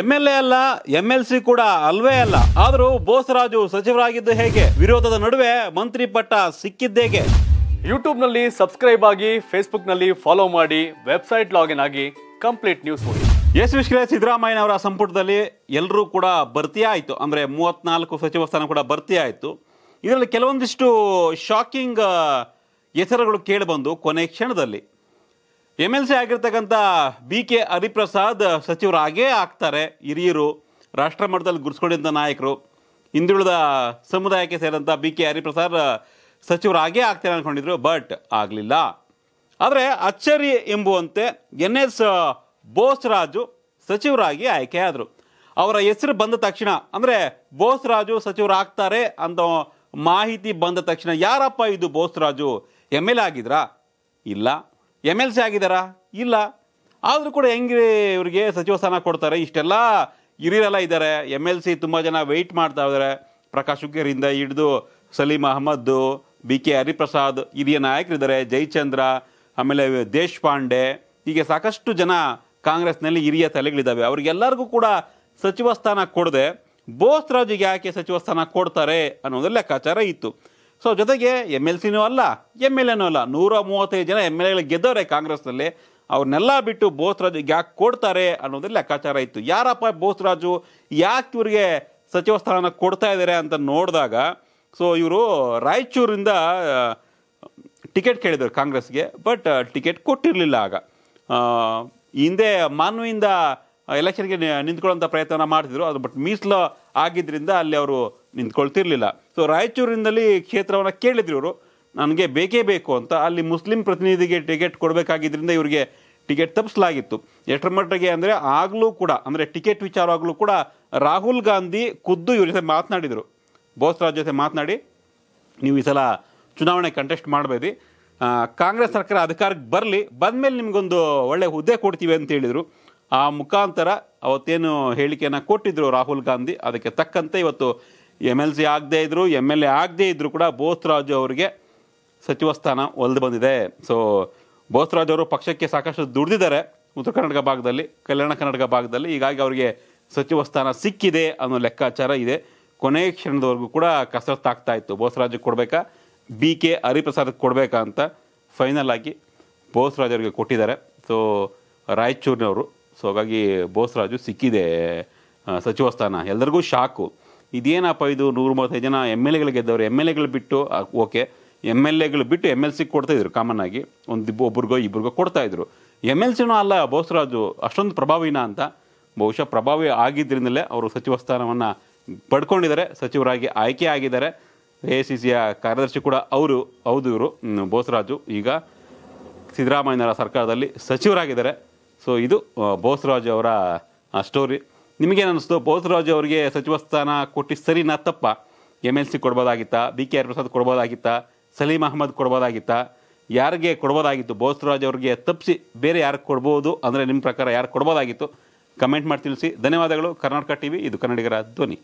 M L A ಅಲ್ಲ M L C ಕೂಡ ಅಲ್ವೇ ಅಲ್ಲ ಆದರೂ ಬೋಸರಾಜು ಸಚಿವರಾಗಿದ್ದು ಹೇಗೆ ವಿರೋಧದ ನಡುವೆ ಮಂತ್ರಿ ಪಟ್ಟ ಸಿಕ್ಕಿದ್ದೇಗೆ ಯೂಟ್ಯೂಬ್ನಲ್ಲಿ ಸಬ್ಸ್ಕ್ರೈಬ್ ಆಗಿ ಫೇಸ್ಬುಕ್ನಲ್ಲಿ ಫಾಲೋ ಮಾಡಿ ವೆಬ್ಸೈಟ್ ಲಾಗಿನ್ ಆಗಿ ಕಂಪ್ಲೀಟ್ ನ್ಯೂಸ್ ನೋಡಿ ಎಸ್ ಸಿದ್ದರಾಮಯ್ಯ ಅವರ ಸಂಪುಟದಲ್ಲಿ ಎಲ್ಲರೂ ಕೂಡ ಭರ್ತಿ ಆಯಿತು ಅಂದರೆ ಮೂವತ್ನಾಲ್ಕು ಸಚಿವ ಸ್ಥಾನ ಕೂಡ ಭರ್ತಿ ಇದರಲ್ಲಿ ಕೆಲವೊಂದಿಷ್ಟು ಶಾಕಿಂಗ್ ಹೆಸರುಗಳು ಕೇಳಿಬಂದು ಕೊನೆ ಕ್ಷಣದಲ್ಲಿ ಎಮ್ ಎಲ್ ಸಿ ಆಗಿರ್ತಕ್ಕಂಥ ಬಿ ಕೆ ಹರಿಪ್ರಸಾದ್ ಸಚಿವರಾಗೇ ಆಗ್ತಾರೆ ಹಿರಿಯರು ರಾಷ್ಟ್ರ ಮಟ್ಟದಲ್ಲಿ ಗುರುಸ್ಕೊಂಡಿದ್ದ ನಾಯಕರು ಹಿಂದುಳಿದ ಸಮುದಾಯಕ್ಕೆ ಸೇರಿದಂಥ ಬಿ ಕೆ ಹರಿಪ್ರಸಾದ್ ಸಚಿವರಾಗೇ ಆಗ್ತಾರೆ ಅಂದ್ಕೊಂಡಿದ್ರು ಬಟ್ ಆಗಲಿಲ್ಲ ಆದರೆ ಅಚ್ಚರಿ ಎಂಬುವಂತೆ ಎನ್ ಎಸ್ ಬೋಸ್ರಾಜು ಸಚಿವರಾಗಿ ಆದರು ಅವರ ಹೆಸರು ಬಂದ ತಕ್ಷಣ ಅಂದರೆ ಬೋಸ್ರಾಜು ಸಚಿವರಾಗ್ತಾರೆ ಅಂತ ಮಾಹಿತಿ ಬಂದ ತಕ್ಷಣ ಯಾರಪ್ಪ ಇದು ಬೋಸ್ರಾಜು ಎಮ್ ಎಲ್ ಆಗಿದ್ರಾ ಇಲ್ಲ ಎಮ್ ಎಲ್ ಸಿ ಆಗಿದ್ದಾರಾ ಇಲ್ಲ ಆದರೂ ಕೂಡ ಹೆಂಗೆ ಇವರಿಗೆ ಸಚಿವ ಸ್ಥಾನ ಕೊಡ್ತಾರೆ ಇಷ್ಟೆಲ್ಲ ಹಿರಿಯರೆಲ್ಲ ಇದ್ದಾರೆ ಎಮ್ ಎಲ್ ಸಿ ತುಂಬ ಜನ ವೆಯ್ಟ್ ಮಾಡ್ತಾ ಇದ್ದಾರೆ ಪ್ರಕಾಶ್ ಹುಗ್ಗೇರಿಂದ ಹಿಡಿದು ಸಲೀಂ ಅಹಮದ್ದು ಬಿ ಕೆ ಹರಿಪ್ರಸಾದ್ ಹಿರಿಯ ನಾಯಕರಿದ್ದಾರೆ ಜಯಚಂದ್ರ ಆಮೇಲೆ ದೇಶಪಾಂಡೆ ಹೀಗೆ ಸಾಕಷ್ಟು ಜನ ಕಾಂಗ್ರೆಸ್ನಲ್ಲಿ ಹಿರಿಯ ತಲೆಗಳಿದ್ದಾವೆ ಅವ್ರಿಗೆಲ್ಲರಿಗೂ ಕೂಡ ಸಚಿವ ಸ್ಥಾನ ಕೊಡದೆ ರಾಜಿಗೆ ಯಾಕೆ ಸಚಿವ ಸ್ಥಾನ ಕೊಡ್ತಾರೆ ಅನ್ನೋದು ಲೆಕ್ಕಾಚಾರ ಇತ್ತು ಸೊ ಜೊತೆಗೆ ಎಮ್ ಎಲ್ ಸಿನೂ ಅಲ್ಲ ಎಮ್ ಎಲ್ ಎನೂ ಅಲ್ಲ ನೂರ ಮೂವತ್ತೈದು ಜನ ಎಮ್ ಎಲ್ ಎಗಳಿಗೆ ಗೆದ್ದವ್ರೆ ಕಾಂಗ್ರೆಸ್ನಲ್ಲಿ ಅವ್ರನ್ನೆಲ್ಲ ಬಿಟ್ಟು ಬೋಸ್ರಾಜು ಯಾಕೆ ಕೊಡ್ತಾರೆ ಅನ್ನೋದ್ರಲ್ಲಿ ಲೆಕ್ಕಾಚಾರ ಇತ್ತು ಯಾರಪ್ಪ ಬೋಸ್ರಾಜು ಯಾಕೆ ಇವರಿಗೆ ಸಚಿವ ಸ್ಥಾನ ಕೊಡ್ತಾ ಇದ್ದಾರೆ ಅಂತ ನೋಡಿದಾಗ ಸೊ ಇವರು ರಾಯಚೂರಿಂದ ಟಿಕೆಟ್ ಕೇಳಿದರು ಕಾಂಗ್ರೆಸ್ಗೆ ಬಟ್ ಟಿಕೆಟ್ ಕೊಟ್ಟಿರಲಿಲ್ಲ ಆಗ ಹಿಂದೆ ಮಾನ್ವಿಯಿಂದ ಎಲೆಕ್ಷನ್ಗೆ ನಿಂತ್ಕೊಳ್ಳೋಂಥ ಪ್ರಯತ್ನ ಮಾಡ್ತಿದ್ರು ಅದು ಬಟ್ ಮೀಸಲು ಆಗಿದ್ದರಿಂದ ಅಲ್ಲಿ ಅವರು ನಿಂತ್ಕೊಳ್ತಿರ್ಲಿಲ್ಲ ಸೊ ರಾಯಚೂರಿನಲ್ಲಿ ಕ್ಷೇತ್ರವನ್ನು ಕೇಳಿದ್ರು ಇವರು ನನಗೆ ಬೇಕೇ ಬೇಕು ಅಂತ ಅಲ್ಲಿ ಮುಸ್ಲಿಂ ಪ್ರತಿನಿಧಿಗೆ ಟಿಕೆಟ್ ಕೊಡಬೇಕಾಗಿದ್ದರಿಂದ ಇವರಿಗೆ ಟಿಕೆಟ್ ತಪ್ಪಿಸಲಾಗಿತ್ತು ಎಷ್ಟರ ಮಟ್ಟಿಗೆ ಅಂದರೆ ಆಗಲೂ ಕೂಡ ಅಂದರೆ ಟಿಕೆಟ್ ವಿಚಾರವಾಗಲೂ ಕೂಡ ರಾಹುಲ್ ಗಾಂಧಿ ಖುದ್ದು ಇವ್ರ ಜೊತೆ ಮಾತನಾಡಿದರು ಬೋಸ್ರಾಜ್ ಜೊತೆ ಮಾತನಾಡಿ ನೀವು ಈ ಸಲ ಚುನಾವಣೆ ಕಂಟೆಸ್ಟ್ ಮಾಡಬೇಡಿ ಕಾಂಗ್ರೆಸ್ ಸರ್ಕಾರ ಅಧಿಕಾರಕ್ಕೆ ಬರಲಿ ಬಂದ ಮೇಲೆ ನಿಮಗೊಂದು ಒಳ್ಳೆ ಹುದ್ದೆ ಕೊಡ್ತೀವಿ ಅಂತ ಹೇಳಿದರು ಆ ಮುಖಾಂತರ ಅವತ್ತೇನು ಹೇಳಿಕೆಯನ್ನು ಕೊಟ್ಟಿದ್ದರು ರಾಹುಲ್ ಗಾಂಧಿ ಅದಕ್ಕೆ ತಕ್ಕಂತೆ ಇವತ್ತು ಎಮ್ ಎಲ್ ಸಿ ಆಗದೇ ಇದ್ದರು ಎಮ್ ಎಲ್ ಎ ಆಗದೇ ಇದ್ದರೂ ಕೂಡ ಬೋಸ್ರಾಜು ಅವರಿಗೆ ಸಚಿವ ಸ್ಥಾನ ಒಲ್ದು ಬಂದಿದೆ ಸೊ ಬೋಸ್ರಾಜ್ ಅವರು ಪಕ್ಷಕ್ಕೆ ಸಾಕಷ್ಟು ದುಡಿದಿದ್ದಾರೆ ಉತ್ತರ ಕರ್ನಾಟಕ ಭಾಗದಲ್ಲಿ ಕಲ್ಯಾಣ ಕರ್ನಾಟಕ ಭಾಗದಲ್ಲಿ ಹೀಗಾಗಿ ಅವರಿಗೆ ಸಚಿವ ಸ್ಥಾನ ಸಿಕ್ಕಿದೆ ಅನ್ನೋ ಲೆಕ್ಕಾಚಾರ ಇದೆ ಕೊನೆಯ ಕ್ಷಣದವರೆಗೂ ಕೂಡ ಕಸರತ್ತು ಆಗ್ತಾ ಇತ್ತು ಬೋಸರಾಜಕ್ಕೆ ಕೊಡಬೇಕಾ ಬಿ ಕೆ ಹರಿಪ್ರಸಾದಕ್ಕೆ ಕೊಡಬೇಕಾ ಅಂತ ಫೈನಲ್ ಆಗಿ ಬೋಸರಾಜ್ ಅವರಿಗೆ ಕೊಟ್ಟಿದ್ದಾರೆ ಸೊ ರಾಯಚೂರಿನವರು ಸೊ ಹಾಗಾಗಿ ಬೋಸರಾಜು ಸಿಕ್ಕಿದೆ ಸಚಿವ ಸ್ಥಾನ ಎಲ್ಲರಿಗೂ ಶಾಕು ಇದೇನಪ್ಪ ಇದು ನೂರ ಮೂವತ್ತೈದು ಜನ ಎಮ್ ಎಲ್ ಎಗಳು ಗೆದ್ದವರು ಎಮ್ ಎಲ್ ಎಗಳು ಬಿಟ್ಟು ಓಕೆ ಎಮ್ ಎಲ್ ಎಗಳು ಬಿಟ್ಟು ಎಮ್ ಎಲ್ ಸಿ ಕೊಡ್ತಾಯಿದ್ರು ಕಾಮನ್ ಆಗಿ ಒಂದು ಒಬ್ರಿಗೋ ಇಬ್ರಿಗೋ ಕೊಡ್ತಾಯಿದ್ರು ಎಮ್ ಎಲ್ ಸಿನೂ ಅಲ್ಲ ಬೋಸರಾಜು ಅಷ್ಟೊಂದು ಪ್ರಭಾವಿನ ಅಂತ ಬಹುಶಃ ಪ್ರಭಾವಿ ಆಗಿದ್ದರಿಂದಲೇ ಅವರು ಸಚಿವ ಸ್ಥಾನವನ್ನು ಪಡ್ಕೊಂಡಿದ್ದಾರೆ ಸಚಿವರಾಗಿ ಆಯ್ಕೆ ಆಗಿದ್ದಾರೆ ಎ ಸಿ ಸಿಯ ಕಾರ್ಯದರ್ಶಿ ಕೂಡ ಅವರು ಹೌದು ಇವರು ಬೋಸರಾಜು ಈಗ ಸಿದ್ದರಾಮಯ್ಯನವರ ಸರ್ಕಾರದಲ್ಲಿ ಸಚಿವರಾಗಿದ್ದಾರೆ ಸೊ ಇದು ಬೋಸರಾಜು ಅವರ ಸ್ಟೋರಿ ಅನ್ನಿಸ್ತು ಪೋಸರಾಜು ಅವರಿಗೆ ಸಚಿವ ಸ್ಥಾನ ಕೊಟ್ಟು ಸರಿನಾ ತಪ್ಪ ಎಮ್ ಎಲ್ ಸಿ ಕೊಡ್ಬೋದಾಗಿತ್ತಾ ಬಿ ಕೆ ಆರ್ ಪ್ರಸಾದ್ ಕೊಡ್ಬೋದಾಗಿತ್ತಾ ಸಲೀಂ ಅಹಮದ್ ಕೊಡ್ಬೋದಾಗಿತ್ತಾ ಯಾರಿಗೆ ಕೊಡ್ಬೋದಾಗಿತ್ತು ಬೋಸರಾಜ್ ಅವರಿಗೆ ತಪ್ಪಿಸಿ ಬೇರೆ ಯಾರಿಗೆ ಕೊಡ್ಬೋದು ಅಂದರೆ ನಿಮ್ಮ ಪ್ರಕಾರ ಯಾರು ಕೊಡ್ಬೋದಾಗಿತ್ತು ಕಮೆಂಟ್ ಮಾಡಿ ತಿಳಿಸಿ ಧನ್ಯವಾದಗಳು ಕರ್ನಾಟಕ ಟಿ ವಿ ಇದು ಕನ್ನಡಿಗರ ಧ್ವನಿ